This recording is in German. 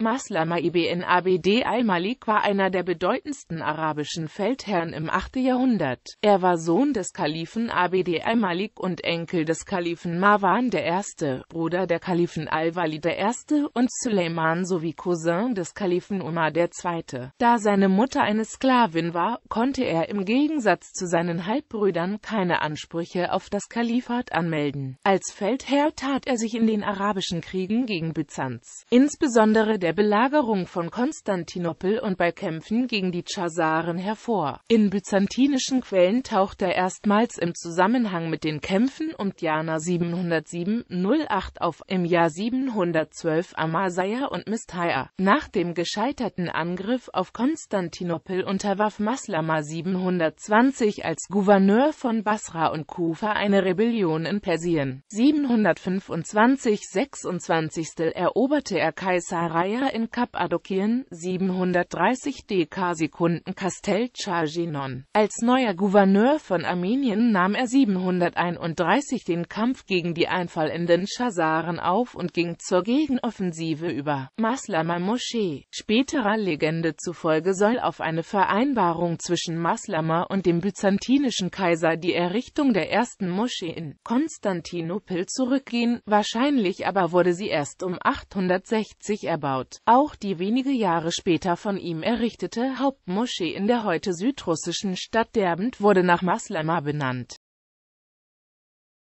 Maslama ibn Abd al-Malik war einer der bedeutendsten arabischen Feldherren im 8. Jahrhundert. Er war Sohn des Kalifen Abd al-Malik und Enkel des Kalifen Marwan I., Bruder der Kalifen al-Walid I. und Suleiman sowie Cousin des Kalifen Umar II. Da seine Mutter eine Sklavin war, konnte er im Gegensatz zu seinen Halbbrüdern keine Ansprüche auf das Kalifat anmelden. Als Feldherr tat er sich in den arabischen Kriegen gegen Byzanz, insbesondere der der Belagerung von Konstantinopel und bei Kämpfen gegen die Chasaren hervor. In byzantinischen Quellen taucht er erstmals im Zusammenhang mit den Kämpfen um Diana 707-08 auf, im Jahr 712 Amasaya und Misthaia. Nach dem gescheiterten Angriff auf Konstantinopel unterwarf Maslama 720 als Gouverneur von Basra und Kufa eine Rebellion in Persien. 725-26 eroberte er Kaisarei Meer in Kappadokien, 730 DK-Sekunden Kastel Charginon. Als neuer Gouverneur von Armenien nahm er 731 den Kampf gegen die einfallenden Schasaren auf und ging zur Gegenoffensive über. Maslama Moschee, späterer Legende zufolge soll auf eine Vereinbarung zwischen Maslama und dem byzantinischen Kaiser die Errichtung der ersten Moschee in Konstantinopel zurückgehen, wahrscheinlich aber wurde sie erst um 860 erbaut. Stadt, auch die wenige Jahre später von ihm errichtete Hauptmoschee in der heute südrussischen Stadt Derbent wurde nach Maslama benannt